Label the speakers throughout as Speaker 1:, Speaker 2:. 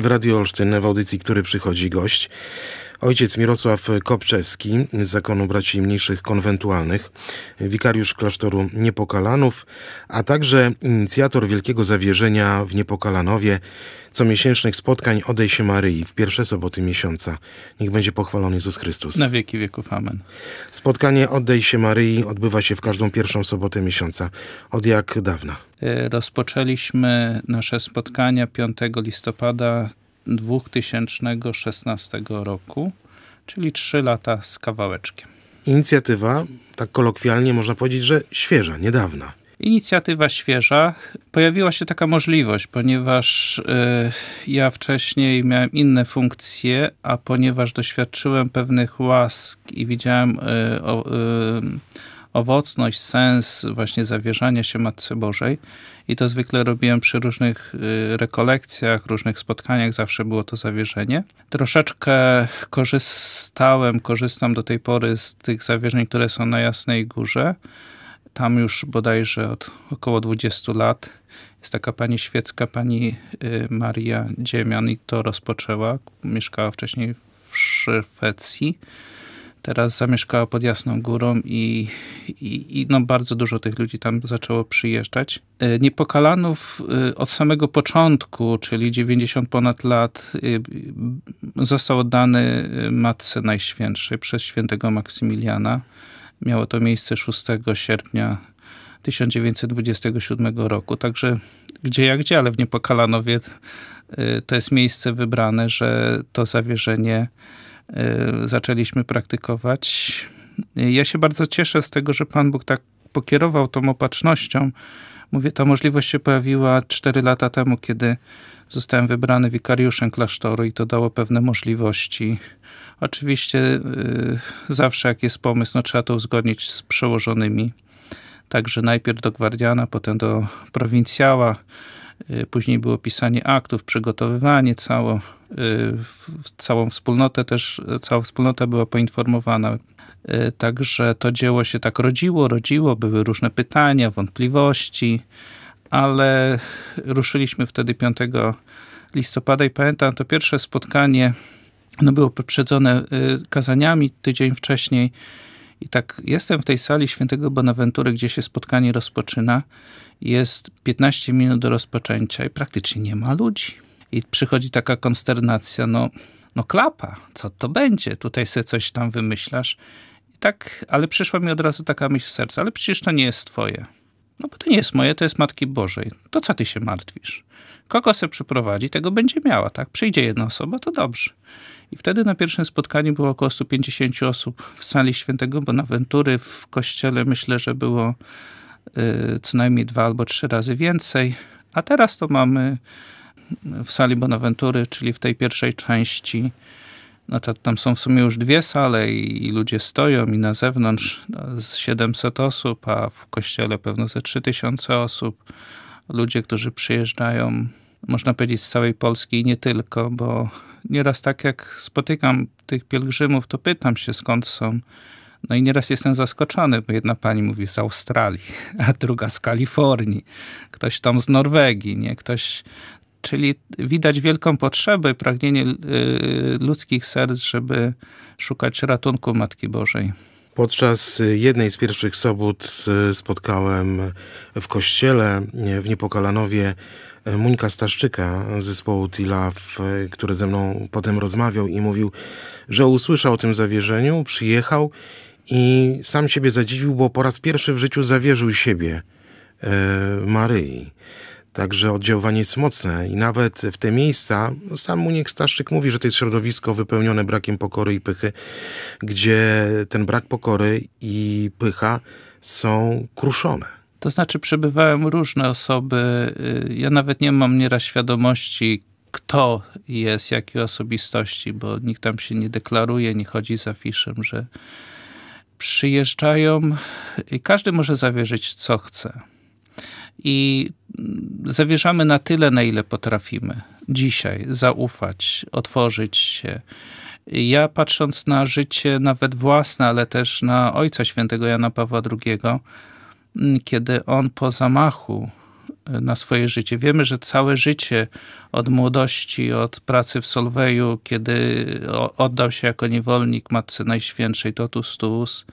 Speaker 1: w Radio Olsztyn w audycji, który przychodzi gość. Ojciec Mirosław Kopczewski z Zakonu Braci Mniejszych Konwentualnych, wikariusz klasztoru Niepokalanów, a także inicjator Wielkiego Zawierzenia w Niepokalanowie, comiesięcznych spotkań Odej się Maryi w pierwsze soboty miesiąca. Niech będzie pochwalony Jezus Chrystus. Na wieki wieków. Amen. Spotkanie Odej się Maryi odbywa się w każdą pierwszą sobotę miesiąca. Od jak dawna?
Speaker 2: E, rozpoczęliśmy nasze spotkania 5 listopada 2016
Speaker 1: roku, czyli 3 lata z kawałeczkiem. Inicjatywa, tak kolokwialnie można powiedzieć, że świeża, niedawna.
Speaker 2: Inicjatywa świeża.
Speaker 1: Pojawiła się taka możliwość,
Speaker 2: ponieważ e, ja wcześniej miałem inne funkcje, a ponieważ doświadczyłem pewnych łask i widziałem e, o, e, owocność, sens właśnie zawierzania się Matce Bożej. I to zwykle robiłem przy różnych y, rekolekcjach, różnych spotkaniach, zawsze było to zawierzenie. Troszeczkę korzystałem, korzystam do tej pory z tych zawierzeń, które są na Jasnej Górze. Tam już bodajże od około 20 lat jest taka pani świecka, pani y, Maria Dziemian i to rozpoczęła. Mieszkała wcześniej w Szwecji teraz zamieszkała pod Jasną Górą i, i, i no bardzo dużo tych ludzi tam zaczęło przyjeżdżać. E, Niepokalanów e, od samego początku, czyli 90 ponad lat, e, został oddany Matce Najświętszej przez świętego Maksymiliana. Miało to miejsce 6 sierpnia 1927 roku. Także gdzie jak gdzie, ale w Niepokalanowie to jest miejsce wybrane, że to zawierzenie Y, zaczęliśmy praktykować. Ja się bardzo cieszę z tego, że Pan Bóg tak pokierował tą opatrznością. Mówię, ta możliwość się pojawiła 4 lata temu, kiedy zostałem wybrany wikariuszem klasztoru i to dało pewne możliwości. Oczywiście y, zawsze jak jest pomysł, no, trzeba to uzgodnić z przełożonymi. Także najpierw do gwardiana, potem do prowincjała Y, później było pisanie aktów, przygotowywanie cało, y, całą wspólnotę też, y, cała wspólnota była poinformowana. Także to dzieło się tak rodziło, rodziło, były różne pytania, wątpliwości, ale ruszyliśmy wtedy 5 listopada i pamiętam to pierwsze spotkanie, no było poprzedzone kazaniami tydzień wcześniej, i tak jestem w tej sali świętego Bonaventury, gdzie się spotkanie rozpoczyna. Jest 15 minut do rozpoczęcia i praktycznie nie ma ludzi. I przychodzi taka konsternacja, no, no klapa, co to będzie? Tutaj sobie coś tam wymyślasz. I tak, ale przyszła mi od razu taka myśl w sercu, ale przecież to nie jest twoje. No bo to nie jest moje, to jest Matki Bożej. To co ty się martwisz? Kogo se przyprowadzi, tego będzie miała, tak? Przyjdzie jedna osoba, to dobrze. I wtedy na pierwszym spotkaniu było około 150 osób w sali świętego Bonaventury. W kościele myślę, że było y, co najmniej dwa albo trzy razy więcej. A teraz to mamy w sali Bonaventury, czyli w tej pierwszej części. No to, tam są w sumie już dwie sale i, i ludzie stoją i na zewnątrz no, z 700 osób, a w kościele pewno ze 3000 osób. Ludzie, którzy przyjeżdżają, można powiedzieć, z całej Polski i nie tylko, bo nieraz tak jak spotykam tych pielgrzymów, to pytam się skąd są. No i nieraz jestem zaskoczony, bo jedna pani mówi z Australii, a druga z Kalifornii, ktoś tam z Norwegii, nie? Ktoś, Czyli widać wielką potrzebę, pragnienie y, ludzkich serc, żeby szukać ratunku Matki Bożej.
Speaker 1: Podczas jednej z pierwszych sobot y, spotkałem w kościele y, w Niepokalanowie Muńka Staszczyka z zespołu Tila, e, który ze mną potem rozmawiał i mówił, że usłyszał o tym zawierzeniu, przyjechał i sam siebie zadziwił, bo po raz pierwszy w życiu zawierzył siebie e, Maryi. Także oddziaływanie jest mocne i nawet w te miejsca, no sam Muniek Staszczyk mówi, że to jest środowisko wypełnione brakiem pokory i pychy, gdzie ten brak pokory i pycha są kruszone.
Speaker 2: To znaczy, przebywałem różne osoby. Y, ja nawet nie mam nieraz świadomości, kto jest, jakie osobistości, bo nikt tam się nie deklaruje, nie chodzi za fiszem, że przyjeżdżają i każdy może zawierzyć, co chce. I zawierzamy na tyle, na ile potrafimy. Dzisiaj zaufać, otworzyć się. Ja patrząc na życie, nawet własne, ale też na Ojca Świętego Jana Pawła II, kiedy on po zamachu e, na swoje życie. Wiemy, że całe życie od młodości, od pracy w Solweju, kiedy oddał się jako niewolnik Matce Najświętszej Totus Tuus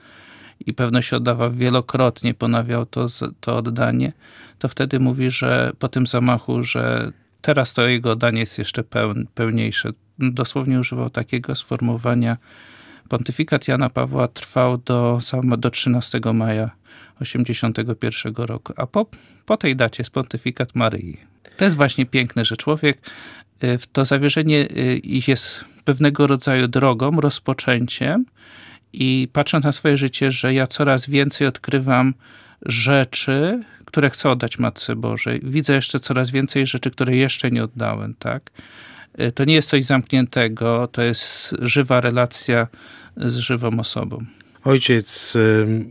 Speaker 2: i pewno się oddawał wielokrotnie, ponawiał to, to oddanie, to wtedy mówi, że po tym zamachu, że teraz to jego oddanie jest jeszcze pełn, pełniejsze. Dosłownie używał takiego sformułowania. Pontyfikat Jana Pawła trwał do, do 13 maja 81 roku, a po, po tej dacie jest pontyfikat Maryi. To jest właśnie piękne, że człowiek y, w to zawierzenie y, jest pewnego rodzaju drogą, rozpoczęciem i patrząc na swoje życie, że ja coraz więcej odkrywam rzeczy, które chcę oddać Matce Bożej. Widzę jeszcze coraz więcej rzeczy, które jeszcze nie oddałem, tak? Y, to nie jest coś zamkniętego, to jest żywa relacja z żywą osobą.
Speaker 1: Ojciec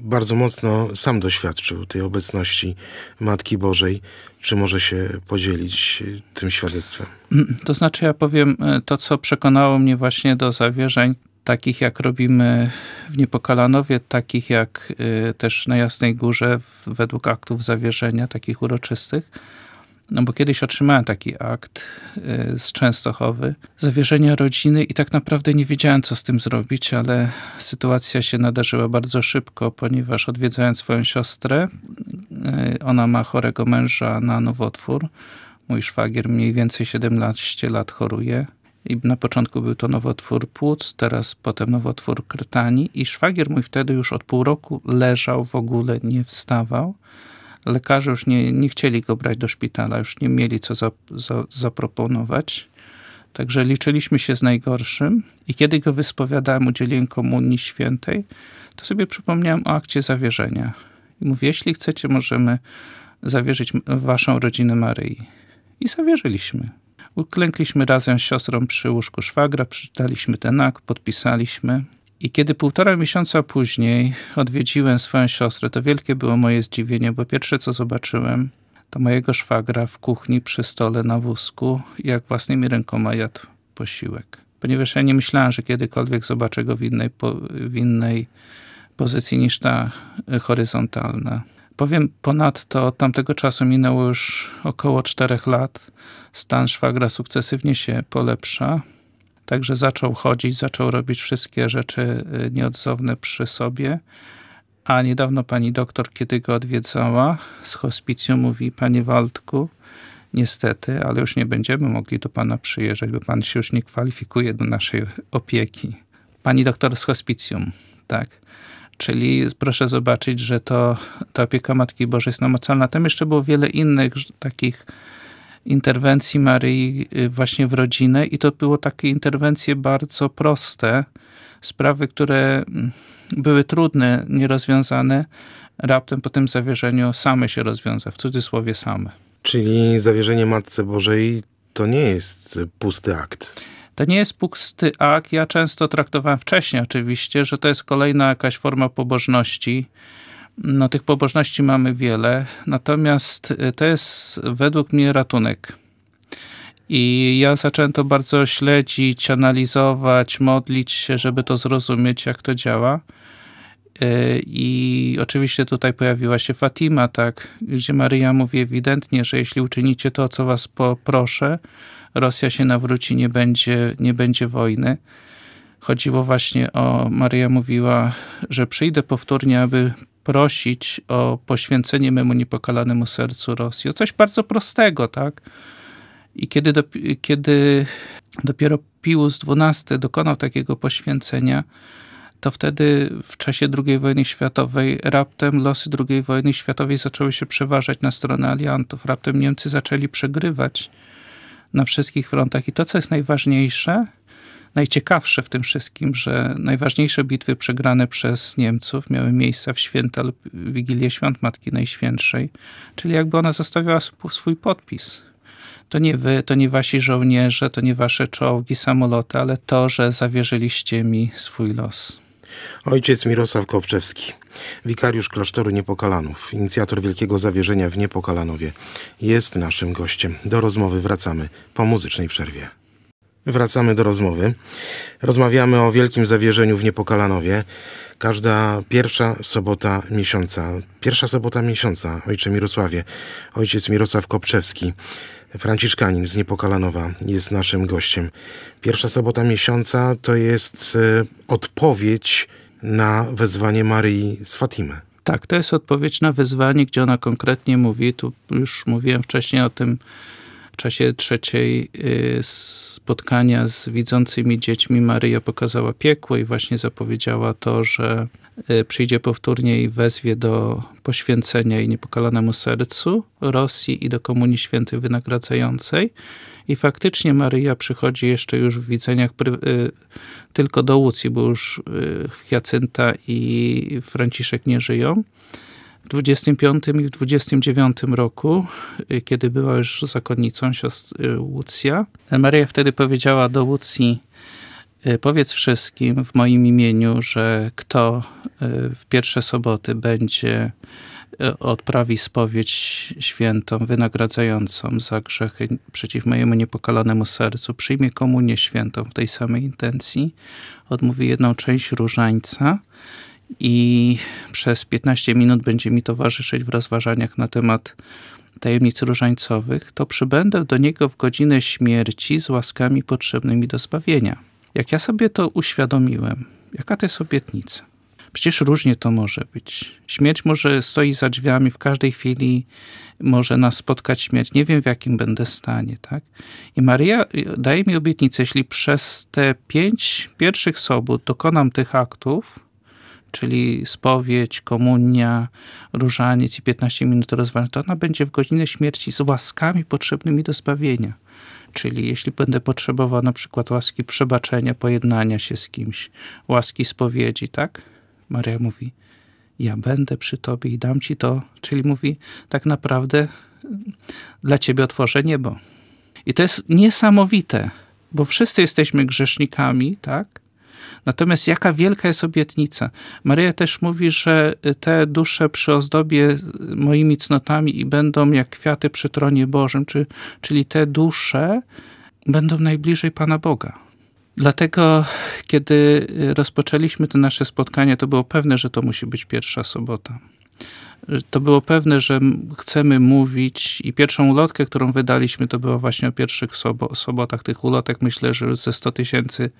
Speaker 1: bardzo mocno sam doświadczył tej obecności Matki Bożej. Czy może się podzielić e, tym świadectwem?
Speaker 2: Mm, to znaczy, ja powiem e, to, co przekonało mnie właśnie do zawierzeń takich jak robimy w Niepokalanowie, takich jak e, też na Jasnej Górze według aktów zawierzenia, takich uroczystych no bo kiedyś otrzymałem taki akt y, z Częstochowy, zawierzenia rodziny i tak naprawdę nie wiedziałem, co z tym zrobić, ale sytuacja się nadarzyła bardzo szybko, ponieważ odwiedzając swoją siostrę, y, ona ma chorego męża na nowotwór. Mój szwagier mniej więcej 17 lat choruje. I na początku był to nowotwór płuc, teraz potem nowotwór krtani i szwagier mój wtedy już od pół roku leżał, w ogóle nie wstawał lekarze już nie, nie chcieli go brać do szpitala, już nie mieli co za, za, zaproponować. Także liczyliśmy się z najgorszym i kiedy go wyspowiadałem, udzieliłem komunii świętej, to sobie przypomniałem o akcie zawierzenia. I mówię, jeśli chcecie, możemy zawierzyć waszą rodzinę Maryi. I zawierzyliśmy. Uklękliśmy razem z siostrą przy łóżku szwagra, przeczytaliśmy ten akt, podpisaliśmy i kiedy półtora miesiąca później odwiedziłem swoją siostrę, to wielkie było moje zdziwienie, bo pierwsze co zobaczyłem, to mojego szwagra w kuchni przy stole na wózku, jak własnymi rękoma jadł posiłek. Ponieważ ja nie myślałem, że kiedykolwiek zobaczę go w innej, po, w innej pozycji niż ta y, horyzontalna. Powiem ponadto, od tamtego czasu minęło już około 4 lat. Stan szwagra sukcesywnie się polepsza. Także zaczął chodzić, zaczął robić wszystkie rzeczy y, nieodzowne przy sobie. A niedawno pani doktor, kiedy go odwiedzała z hospicjum, mówi: Panie Waldku, niestety, ale już nie będziemy mogli do pana przyjeżdżać, bo pan się już nie kwalifikuje do naszej opieki. Pani doktor z hospicjum, tak. Czyli proszę zobaczyć, że to ta opieka Matki Bożej jest namacalna. Tam jeszcze było wiele innych takich interwencji Maryi y, właśnie w rodzinę i to było takie interwencje bardzo proste, sprawy, które mm, były trudne, nierozwiązane, raptem po tym zawierzeniu same się rozwiąza, w cudzysłowie same.
Speaker 1: Czyli zawierzenie Matce Bożej to nie jest pusty akt. To nie jest pusty akt. Ja często
Speaker 2: traktowałem wcześniej oczywiście, że to jest kolejna jakaś forma pobożności, no, tych pobożności mamy wiele, natomiast y, to jest według mnie ratunek. I ja zacząłem to bardzo śledzić, analizować, modlić się, żeby to zrozumieć, jak to działa. Y, I oczywiście tutaj pojawiła się Fatima, tak, gdzie Maryja mówi ewidentnie, że jeśli uczynicie to, co was poproszę, Rosja się nawróci, nie będzie, nie będzie wojny. Chodziło właśnie o, Maryja mówiła, że przyjdę powtórnie, aby prosić o poświęcenie memu niepokalanemu sercu Rosji. O coś bardzo prostego, tak? I kiedy, do, kiedy dopiero Pius XII dokonał takiego poświęcenia, to wtedy w czasie II wojny światowej raptem losy II wojny światowej zaczęły się przeważać na stronę aliantów. Raptem Niemcy zaczęli przegrywać na wszystkich frontach. I to, co jest najważniejsze, najciekawsze w tym wszystkim, że najważniejsze bitwy przegrane przez Niemców miały miejsce w święta lub Wigilię Świąt Matki Najświętszej, czyli jakby ona zostawiała swój podpis. To nie wy, to nie wasi żołnierze, to nie wasze czołgi, samoloty, ale to, że zawierzyliście
Speaker 1: mi swój los. Ojciec Mirosław Kopczewski, wikariusz klasztoru Niepokalanów, inicjator wielkiego zawierzenia w Niepokalanowie, jest naszym gościem. Do rozmowy wracamy po muzycznej przerwie. Wracamy do rozmowy. Rozmawiamy o wielkim zawierzeniu w Niepokalanowie. Każda pierwsza sobota miesiąca. Pierwsza sobota miesiąca, ojcze Mirosławie. Ojciec Mirosław Kopczewski, franciszkanin z Niepokalanowa, jest naszym gościem. Pierwsza sobota miesiąca to jest y, odpowiedź na wezwanie Maryi z Fatimy. Tak, to jest odpowiedź
Speaker 2: na wezwanie, gdzie ona konkretnie mówi. Tu już mówiłem wcześniej o tym w czasie trzeciej y, spotkania z widzącymi dziećmi Maryja pokazała piekło i właśnie zapowiedziała to, że y, przyjdzie powtórnie i wezwie do poświęcenia i niepokalanemu sercu Rosji i do Komunii Świętej Wynagradzającej. I faktycznie Maryja przychodzi jeszcze już w widzeniach y, tylko do Łucji, bo już Jacynta i Franciszek nie żyją. W 25 i w 29 roku, y, kiedy była już zakonnicą siostr Łucja, y, y, Maria wtedy powiedziała do Łucji, powiedz wszystkim w moim imieniu, że kto w pierwsze soboty będzie odprawi spowiedź świętą, wynagradzającą za grzechy przeciw mojemu niepokalanemu sercu, przyjmie komunię świętą w tej samej intencji, odmówi jedną część różańca i przez 15 minut będzie mi towarzyszyć w rozważaniach na temat tajemnic różańcowych, to przybędę do niego w godzinę śmierci z łaskami potrzebnymi do zbawienia. Jak ja sobie to uświadomiłem, jaka to jest obietnica? Przecież różnie to może być. Śmierć może stoi za drzwiami, w każdej chwili może nas spotkać śmierć. Nie wiem, w jakim będę stanie, tak? I Maria y, daje mi obietnicę, jeśli przez te pięć pierwszych sobot dokonam tych aktów, czyli spowiedź, komunia, różaniec i 15 minut rozważania, to ona będzie w godzinę śmierci z łaskami potrzebnymi do zbawienia. Czyli jeśli będę potrzebował na przykład łaski przebaczenia, pojednania się z kimś, łaski spowiedzi, tak? Maria mówi, ja będę przy tobie i dam ci to. Czyli mówi, tak naprawdę dla ciebie otworzę niebo. I to jest niesamowite, bo wszyscy jesteśmy grzesznikami, tak? Natomiast jaka wielka jest obietnica? Maryja też mówi, że te dusze przy ozdobie moimi cnotami i będą jak kwiaty przy tronie Bożym, czy, czyli te dusze będą najbliżej Pana Boga. Dlatego, kiedy rozpoczęliśmy to nasze spotkanie, to było pewne, że to musi być pierwsza sobota to było pewne, że chcemy mówić i pierwszą ulotkę, którą wydaliśmy, to było właśnie o pierwszych sobo sobotach tych ulotek. Myślę, że ze 100 tysięcy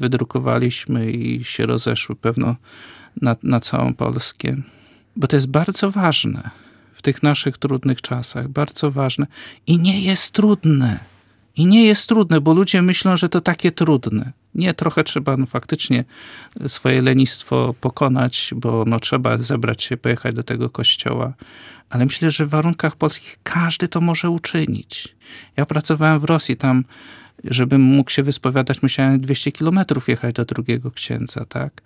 Speaker 2: wydrukowaliśmy i się rozeszły pewno na, na całą Polskę. Bo to jest bardzo ważne w tych naszych trudnych czasach, bardzo ważne i nie jest trudne. I nie jest trudne, bo ludzie myślą, że to takie trudne. Nie, trochę trzeba no, faktycznie swoje lenistwo pokonać, bo no, trzeba zebrać się, pojechać do tego kościoła. Ale myślę, że w warunkach polskich każdy to może uczynić. Ja pracowałem w Rosji, tam żebym mógł się wyspowiadać, musiałem 200 kilometrów jechać do drugiego księdza, tak?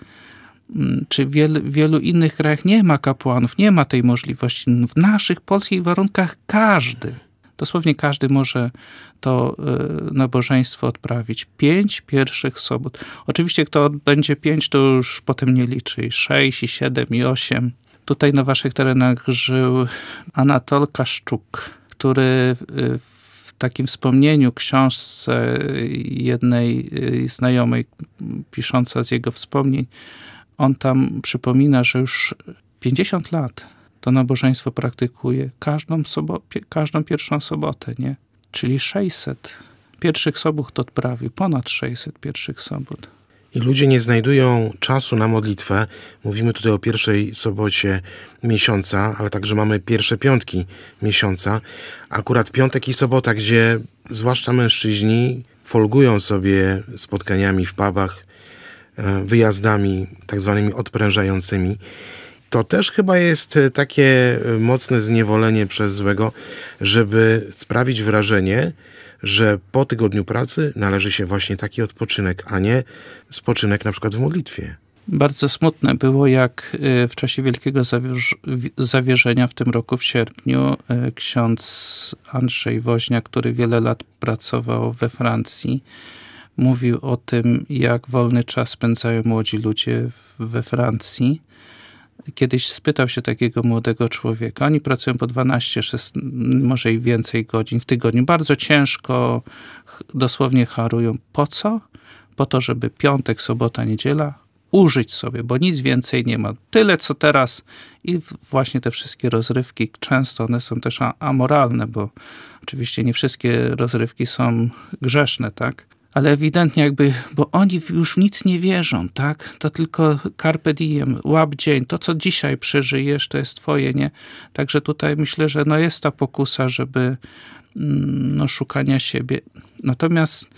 Speaker 2: Mm, czy w wielu, wielu innych krajach nie ma kapłanów, nie ma tej możliwości. W naszych polskich warunkach każdy Dosłownie każdy może to y, nabożeństwo odprawić. Pięć pierwszych sobot. Oczywiście, kto odbędzie pięć, to już potem nie liczy. I sześć, i siedem, i osiem. Tutaj na waszych terenach żył Anatol Kaszczuk, który y, w takim wspomnieniu książce jednej y, znajomej, pisząca z jego wspomnień, on tam przypomina, że już 50 lat to nabożeństwo praktykuje każdą, każdą pierwszą sobotę, nie? Czyli 600 pierwszych sobot odprawił, ponad 600 pierwszych sobot.
Speaker 1: I ludzie nie znajdują czasu na modlitwę. Mówimy tutaj o pierwszej sobocie miesiąca, ale także mamy pierwsze piątki miesiąca. Akurat piątek i sobota, gdzie zwłaszcza mężczyźni folgują sobie spotkaniami w pubach, e, wyjazdami tak zwanymi odprężającymi to też chyba jest e, takie e, mocne zniewolenie przez złego, żeby sprawić wrażenie, że po tygodniu pracy należy się właśnie taki odpoczynek, a nie spoczynek na przykład w modlitwie.
Speaker 2: Bardzo smutne było, jak e, w czasie Wielkiego Zawierzenia w tym roku w sierpniu ksiądz Andrzej Woźnia, który wiele lat pracował we Francji, mówił o tym, jak wolny czas spędzają młodzi ludzie we Francji kiedyś spytał się takiego młodego człowieka. Oni pracują po 12, 16, może i więcej godzin w tygodniu. Bardzo ciężko, dosłownie harują. Po co? Po to, żeby piątek, sobota, niedziela użyć sobie, bo nic więcej nie ma. Tyle co teraz i właśnie te wszystkie rozrywki, często one są też amoralne, bo oczywiście nie wszystkie rozrywki są grzeszne, tak? ale ewidentnie jakby, bo oni już w nic nie wierzą, tak? To tylko carpe diem, łap dzień, to co dzisiaj przeżyjesz, to jest twoje, nie? Także tutaj myślę, że no jest ta pokusa, żeby mm, no, szukania siebie. Natomiast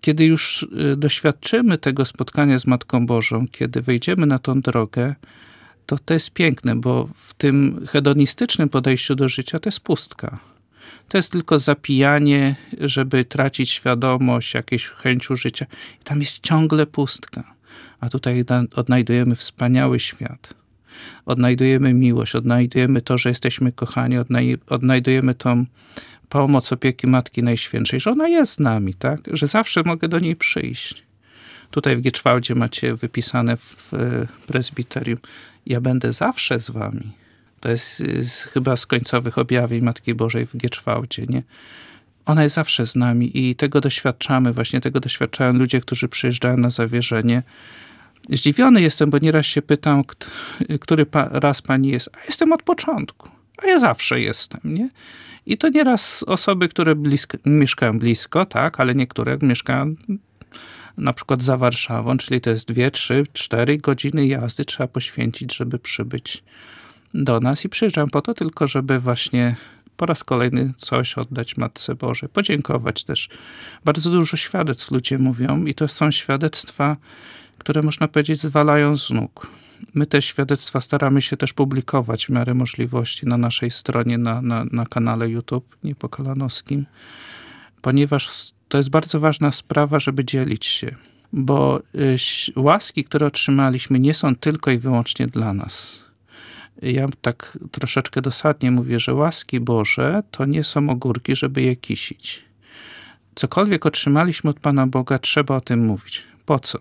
Speaker 2: kiedy już y, doświadczymy tego spotkania z Matką Bożą, kiedy wejdziemy na tą drogę, to to jest piękne, bo w tym hedonistycznym podejściu do życia to jest pustka to jest tylko zapijanie, żeby tracić świadomość, jakieś chęć użycia. I tam jest ciągle pustka. A tutaj odnajdujemy wspaniały świat. Odnajdujemy miłość, odnajdujemy to, że jesteśmy kochani, odnajdujemy tą pomoc opieki Matki Najświętszej, że ona jest z nami, tak? Że zawsze mogę do niej przyjść. Tutaj w Gieczwałdzie macie wypisane w prezbiterium. Ja będę zawsze z wami. To jest z, chyba z końcowych objawień Matki Bożej w Gieczwałcie, nie? Ona jest zawsze z nami i tego doświadczamy, właśnie tego doświadczają ludzie, którzy przyjeżdżają na zawierzenie. Zdziwiony jestem, bo nieraz się pytam, który pa, raz pani jest. A jestem od początku, a ja zawsze jestem, nie? I to nieraz osoby, które blisko, mieszkają blisko, tak, ale niektóre mieszkają na przykład za Warszawą, czyli to jest 2, 3, 4 godziny jazdy trzeba poświęcić, żeby przybyć do nas i przyjeżdżam po to tylko, żeby właśnie po raz kolejny coś oddać Matce Bożej. Podziękować też. Bardzo dużo świadectw ludzie mówią i to są świadectwa, które można powiedzieć zwalają z nóg. My te świadectwa staramy się też publikować w miarę możliwości na naszej stronie, na, na, na kanale YouTube niepokalanowskim, ponieważ to jest bardzo ważna sprawa, żeby dzielić się. Bo y, łaski, które otrzymaliśmy, nie są tylko i wyłącznie dla nas ja tak troszeczkę dosadnie mówię, że łaski Boże to nie są ogórki, żeby je kisić. Cokolwiek otrzymaliśmy od Pana Boga, trzeba o tym mówić. Po co?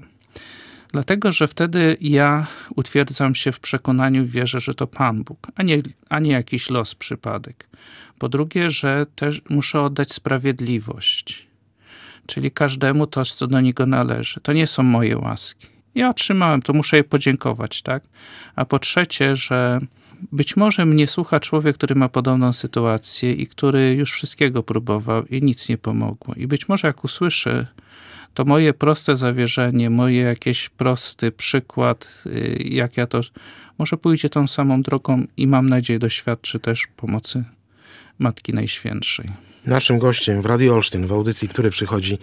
Speaker 2: Dlatego, że wtedy ja utwierdzam się w przekonaniu, wierzę, że to Pan Bóg, a nie, a nie jakiś los, przypadek. Po drugie, że też muszę oddać sprawiedliwość, czyli każdemu to, co do niego należy. To nie są moje łaski ja otrzymałem, to muszę jej podziękować, tak? A po trzecie, że być może mnie słucha człowiek, który ma podobną sytuację i który już wszystkiego próbował i nic nie pomogło. I być może jak usłyszy, to moje proste zawierzenie, moje jakieś prosty
Speaker 1: przykład, y, jak ja to,
Speaker 2: może pójdzie tą samą drogą i mam nadzieję doświadczy też pomocy Matki Najświętszej.
Speaker 1: Naszym gościem w Radio Olsztyn w audycji, który przychodzi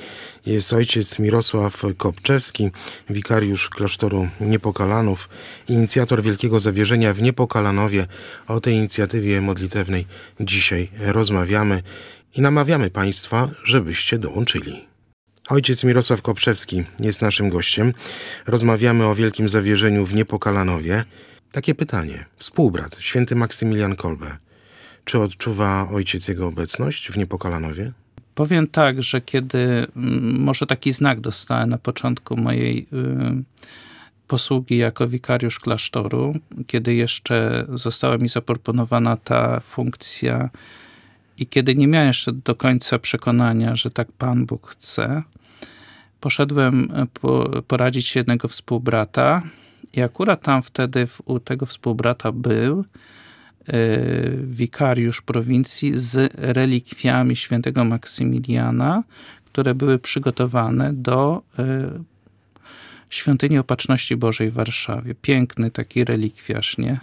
Speaker 1: jest ojciec Mirosław Kopczewski, wikariusz klasztoru Niepokalanów, inicjator Wielkiego Zawierzenia w Niepokalanowie. O tej inicjatywie modlitewnej dzisiaj rozmawiamy i namawiamy Państwa, żebyście dołączyli. Ojciec Mirosław Kopczewski jest naszym gościem. Rozmawiamy o Wielkim Zawierzeniu w Niepokalanowie. Takie pytanie. Współbrat, święty Maksymilian Kolbe, czy odczuwa ojciec jego obecność w Niepokalanowie? Powiem
Speaker 2: tak, że kiedy mm, może taki znak dostałem na początku mojej y, posługi jako wikariusz klasztoru, kiedy jeszcze została mi zaproponowana ta funkcja i kiedy nie miałem jeszcze do końca przekonania, że tak Pan Bóg chce, poszedłem y, po, poradzić jednego współbrata i akurat tam wtedy u tego współbrata był E, wikariusz prowincji z relikwiami świętego Maksymiliana, które były przygotowane do e, świątyni Opatrzności Bożej w Warszawie. Piękny taki relikwiarz, nie?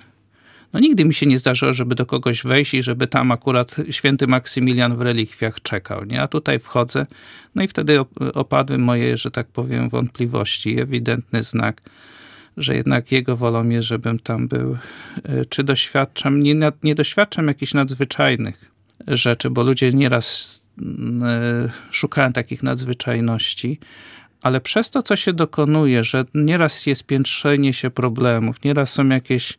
Speaker 2: No nigdy mi się nie zdarzyło, żeby do kogoś wejść i żeby tam akurat święty Maksymilian w relikwiach czekał, nie? A tutaj wchodzę, no i wtedy opadły moje, że tak powiem, wątpliwości. Ewidentny znak że jednak jego wolą jest, żebym tam był. E, czy doświadczam? Nie, nie doświadczam jakichś nadzwyczajnych rzeczy, bo ludzie nieraz mm, e, szukają takich nadzwyczajności, ale przez to, co się dokonuje, że nieraz jest piętrzenie się problemów, nieraz są jakieś.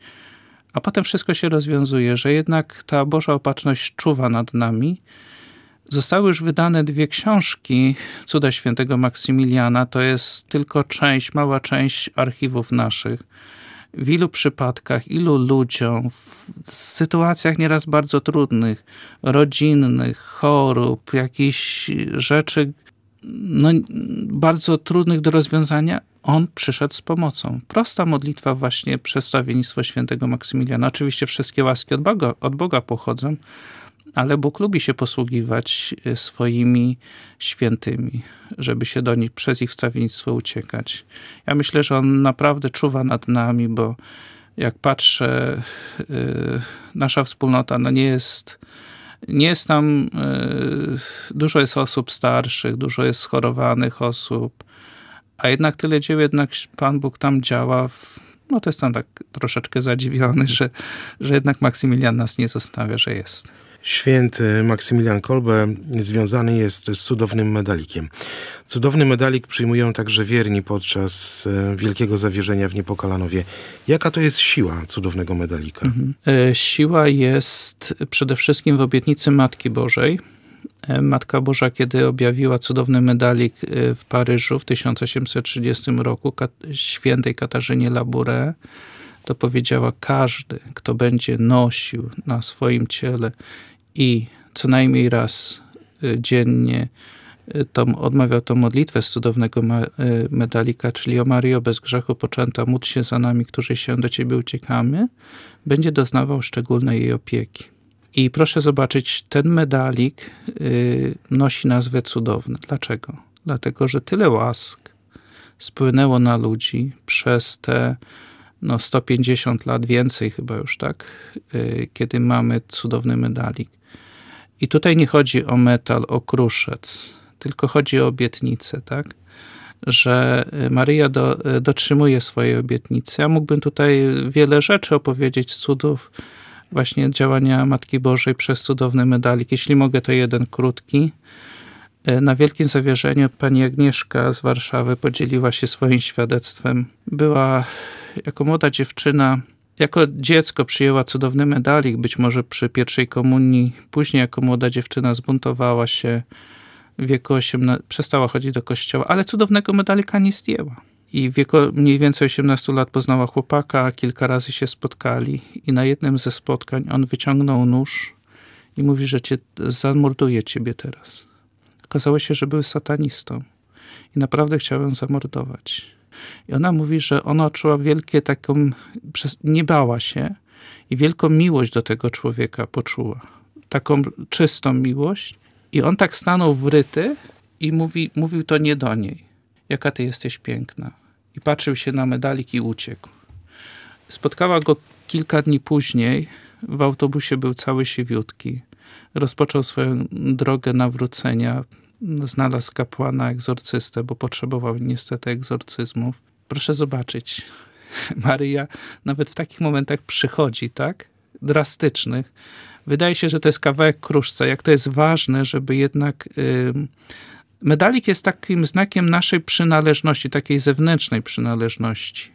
Speaker 2: A potem wszystko się rozwiązuje, że jednak ta Boża opatrzność czuwa nad nami Zostały już wydane dwie książki Cuda Świętego Maksymiliana. To jest tylko część, mała część archiwów naszych. W ilu przypadkach, ilu ludziom, w sytuacjach nieraz bardzo trudnych, rodzinnych, chorób, jakichś rzeczy no, bardzo trudnych do rozwiązania, on przyszedł z pomocą. Prosta modlitwa właśnie przez świętego Maksymiliana. Oczywiście wszystkie łaski od Boga, od Boga pochodzą, ale Bóg lubi się posługiwać y, swoimi świętymi, żeby się do nich przez ich stawiennictwo uciekać. Ja myślę, że On naprawdę czuwa nad nami, bo jak patrzę, y, nasza wspólnota no nie jest. Nie jest tam, y, dużo jest osób starszych, dużo jest schorowanych osób, a jednak tyle dzieł, jednak Pan Bóg tam działa w, no to jestem tak troszeczkę zadziwiony, że, że jednak Maksymilian
Speaker 1: nas nie zostawia, że jest. Święty Maksymilian Kolbe związany jest z cudownym medalikiem. Cudowny medalik przyjmują także wierni podczas e, wielkiego zawierzenia w Niepokalanowie. Jaka to jest siła cudownego medalika? Mhm. E, siła
Speaker 2: jest przede wszystkim w obietnicy Matki Bożej. E, Matka Boża, kiedy objawiła cudowny medalik w Paryżu w 1830 roku świętej Katarzynie Labure, to powiedziała: Każdy, kto będzie nosił na swoim ciele i co najmniej raz y, dziennie y, tom, odmawiał tą modlitwę z cudownego y, medalika, czyli o Mario bez grzechu poczęta, módl się za nami, którzy się do Ciebie uciekamy, będzie doznawał szczególnej jej opieki. I proszę zobaczyć, ten medalik nosi nazwę cudowny. Dlaczego? Dlatego, że tyle łask spłynęło na ludzi przez te no 150 lat więcej chyba już, tak? Kiedy mamy cudowny medalik i tutaj nie chodzi o metal, o kruszec, tylko chodzi o obietnicę, tak? Że y, Maria do, y, dotrzymuje swojej obietnicy. Ja mógłbym tutaj wiele rzeczy opowiedzieć, cudów właśnie działania Matki Bożej przez cudowny medalik. Jeśli mogę, to jeden krótki. Y, na Wielkim Zawierzeniu pani Agnieszka z Warszawy podzieliła się swoim świadectwem. Była jako młoda dziewczyna jako dziecko przyjęła cudowny medalik, być może przy pierwszej komunii. Później, jako młoda dziewczyna, zbuntowała się w wieku 18, przestała chodzić do kościoła, ale cudownego medalika nie zdjęła. I w wieku mniej więcej 18 lat poznała chłopaka, kilka razy się spotkali i na jednym ze spotkań on wyciągnął nóż i mówi, że cię, zamorduje ciebie teraz. Okazało się, że był satanistą i naprawdę chciał ją zamordować. I ona mówi, że ona czuła wielkie taką, nie bała się i wielką miłość do tego człowieka poczuła. Taką czystą miłość. I on tak stanął wryty i mówi, mówił to nie do niej. Jaka ty jesteś piękna. I patrzył się na medalik i uciekł. Spotkała go kilka dni później. W autobusie był cały siwiutki. Rozpoczął swoją drogę nawrócenia znalazł kapłana egzorcystę, bo potrzebował niestety egzorcyzmów. Proszę zobaczyć, Maryja nawet w takich momentach przychodzi, tak? Drastycznych. Wydaje się, że to jest kawałek kruszca. Jak to jest ważne, żeby jednak... Yy, medalik jest takim znakiem naszej przynależności, takiej zewnętrznej przynależności,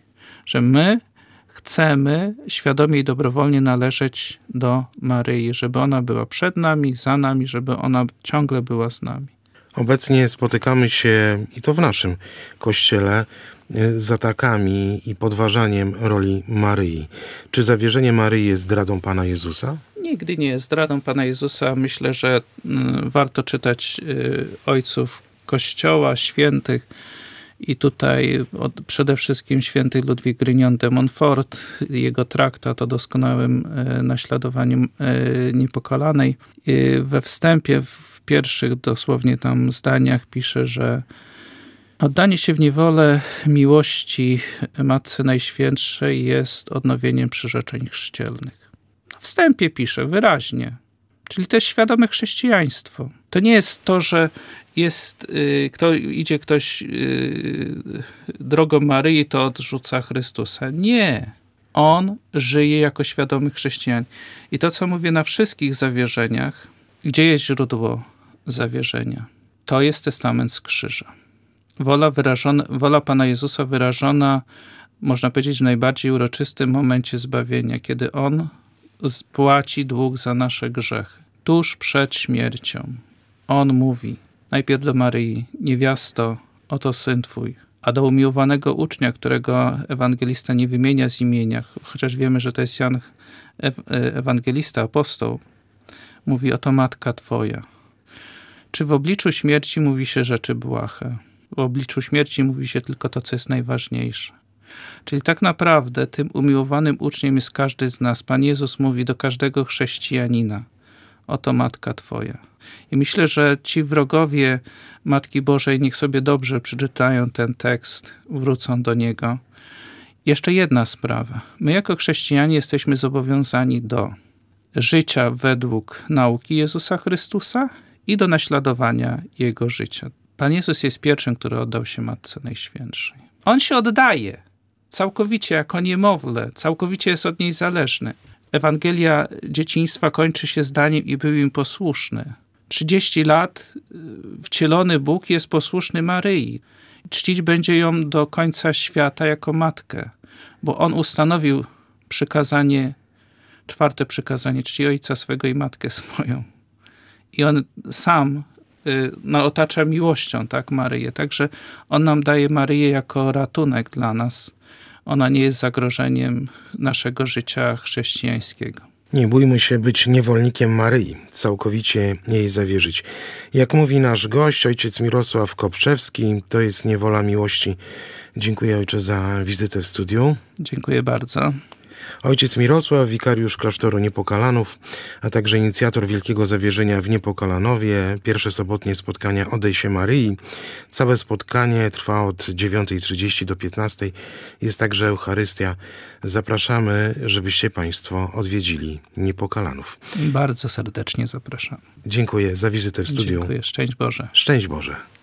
Speaker 2: że my chcemy świadomie i dobrowolnie należeć do Maryi, żeby ona była przed nami, za nami, żeby ona ciągle była z nami.
Speaker 1: Obecnie spotykamy się i to w naszym kościele e, z atakami i podważaniem roli Maryi. Czy zawierzenie Maryi jest zdradą Pana Jezusa?
Speaker 2: Nigdy nie jest zdradą Pana Jezusa. Myślę, że mm, warto czytać e, ojców Kościoła, świętych i tutaj od, przede wszystkim święty Ludwik Grignon de Montfort, jego traktat o doskonałym e, naśladowaniu niepokalanej. We wstępie w pierwszych dosłownie tam zdaniach pisze, że oddanie się w niewolę miłości Matce Najświętszej jest odnowieniem przyrzeczeń chrzcielnych. W wstępie pisze wyraźnie, Czyli jest świadome chrześcijaństwo. To nie jest to, że jest, y, kto, idzie ktoś y, drogą Maryi, to odrzuca Chrystusa. Nie. On żyje jako świadomy chrześcijan. I to, co mówię na wszystkich zawierzeniach, gdzie jest źródło? zawierzenia. To jest testament z krzyża. Wola, wyrażona, wola Pana Jezusa wyrażona, można powiedzieć, w najbardziej uroczystym momencie zbawienia, kiedy On spłaci dług za nasze grzechy. Tuż przed śmiercią On mówi najpierw do Maryi, niewiasto, oto Syn Twój, a do umiłowanego ucznia, którego ewangelista nie wymienia z imienia, chociaż wiemy, że to jest Jan e, ewangelista, apostoł, mówi oto matka Twoja. Czy w obliczu śmierci mówi się rzeczy błahe? W obliczu śmierci mówi się tylko to, co jest najważniejsze. Czyli tak naprawdę tym umiłowanym uczniem jest każdy z nas. Pan Jezus mówi do każdego chrześcijanina: Oto matka Twoja. I myślę, że ci wrogowie Matki Bożej niech sobie dobrze przeczytają ten tekst, wrócą do niego. Jeszcze jedna sprawa. My, jako chrześcijanie, jesteśmy zobowiązani do życia według nauki Jezusa Chrystusa i do naśladowania Jego życia. Pan Jezus jest pierwszym, który oddał się Matce Najświętszej. On się oddaje całkowicie jako niemowlę, całkowicie jest od niej zależny. Ewangelia dzieciństwa kończy się zdaniem i był im posłuszny. 30 lat y, wcielony Bóg jest posłuszny Maryi. Czcić będzie ją do końca świata jako matkę, bo on ustanowił przykazanie, czwarte przykazanie, czci ojca swego i matkę swoją i on sam y, no, otacza miłością, tak, Maryję. Także on nam daje Maryję jako ratunek dla nas. Ona nie jest zagrożeniem naszego życia chrześcijańskiego.
Speaker 1: Nie bójmy się być niewolnikiem Maryi, całkowicie jej zawierzyć. Jak mówi nasz gość, ojciec Mirosław Kopczewski, to jest niewola miłości. Dziękuję ojcze za wizytę w studiu. Dziękuję bardzo. Ojciec Mirosław, wikariusz klasztoru Niepokalanów, a także inicjator Wielkiego Zawierzenia w Niepokalanowie, pierwsze sobotnie spotkania Odej się Maryi. Całe spotkanie trwa od 9.30 do 15.00. Jest także Eucharystia. Zapraszamy, żebyście Państwo odwiedzili Niepokalanów.
Speaker 2: Bardzo serdecznie zapraszam.
Speaker 1: Dziękuję za wizytę w studiu. Dziękuję.
Speaker 2: Szczęść Boże. Szczęść Boże.